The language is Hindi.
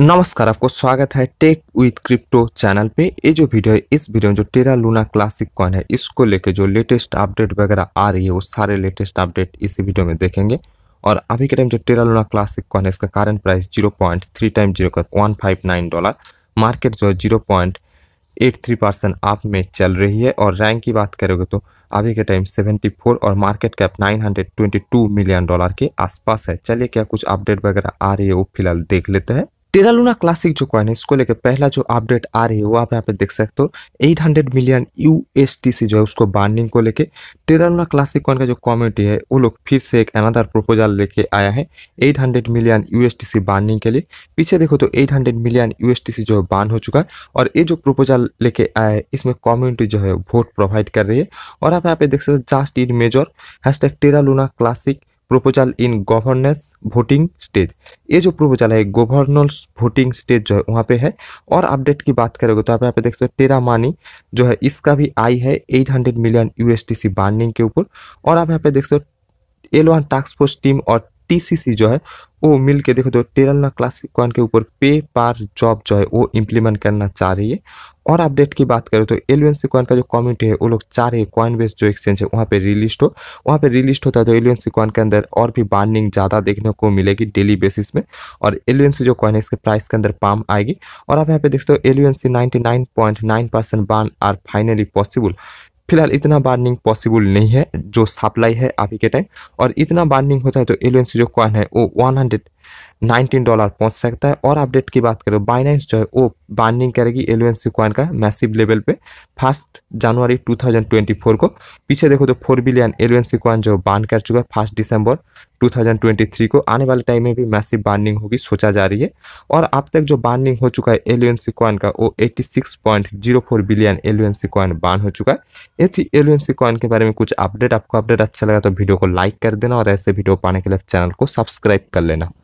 नमस्कार आपको स्वागत है टेक विथ क्रिप्टो चैनल पे ये जो वीडियो है इस वीडियो में जो टेरा लूना क्लासिक कॉइन है इसको लेके जो लेटेस्ट अपडेट वगैरह आ रही है वो सारे लेटेस्ट अपडेट इसी वीडियो में देखेंगे और अभी के टाइम जो टेरा लूना क्लासिक कॉइन है इसका current price zero point three time zero का one five nine dollar market जो है zero point eight three percent आप में चल रही है और रैंक की बात करोगे तो अभी के टाइम सेवेंटी फोर और market cap nine hundred twenty two million dollar के आसपास है चलिए क्या कुछ अपडेट वगैरह आ रही है वो फिलहाल देख लेते हैं टेरालूना क्लासिक जो कॉइन है इसको लेकर पहला जो अपडेट आ रही है वो आप यहाँ पे देख सकते हो 800 मिलियन यूएसटीसी जो है उसको बार्निंग को लेके टेरा लूना क्लासिक कॉइन का जो कम्युनिटी है वो लोग फिर से एक अनादर प्रपोजल लेके आया है 800 मिलियन यूएसटीसी बार्निंग के लिए पीछे देखो तो 800 मिलियन यूएसटीसी जो है बार्न हो चुका है और ये जो प्रपोजल लेके आया है इसमें कम्युनिटी जो है वोट प्रोवाइड कर रही है और आप यहाँ पे देख सकते हो just in major hash Terra Luna classic proposal in governance voting stage ये जो प्रोपोजल है गवर्नेंस वोटिंग स्टेज जो है वहाँ पे है और अपडेट की बात करेंगे तो आप यहाँ पे देख सकते हो टेरा मानी जो है इसका भी आई है 800 मिलियन यूएसटीसी बार्निंग के ऊपर और आप यहाँ पे देख सकते हो L one task force team और टीसीसी जो है वो मिल के देखो तो टेरलना क्लासिक वन के ऊपर पे पार जॉब जो है वो इम्प्लीमेंट करना चाह रही है और अपडेट की बात करें तो एलुएनसी कॉइन का जो कम्युनिटी है वो लोग चाह रहे कॉइन बेस जो एक्सचेंज है वहाँ पे रिलिस्ट हो वहाँ पे रिलिस्ट होता है तो एलुएनसी कॉइन के अंदर और भी बार्निंग ज़्यादा देखने को मिलेगी डेली बेसिस में और एलुएनसी जो कॉइन है इसके प्राइस के अंदर पाम आएगी और आप यहाँ पे देखते हो LUNC ninety nine point nine percent burn are finally possible फिलहाल इतना बार्निंग पॉसिबल नहीं है जो सप्लाई है अभी के टाइम और इतना बार्निंग होता है तो एलियन जो कॉइन है वो वन हंड्रेड नाइनटीन डॉलर पहुंच सकता है और अपडेट की बात करें बाइनेंस जो है वो बाइंडिंग करेगी एलुएनसी कॉइन का मैसिव लेवल पे फर्स्ट जनवरी 2024 को पीछे देखो तो फोर बिलियन एलुएनसी कॉइन जो बान कर चुका है फर्स्ट दिसंबर 2023 को आने वाले टाइम में भी मैसिव बार्निंग होगी सोचा जा रही है और अब तक जो बार्निंग हो चुका है एलुएनसी कॉइन का वो फोर बिलियन एलुएनसी कॉइन बान हो चुका है ये थी एलुएनसी कॉइन के बारे में कुछ अपडेट आपको अपडेट अच्छा लगा तो वीडियो को लाइक कर देना और ऐसे वीडियो पाने के लिए चैनल को सब्सक्राइब कर लेना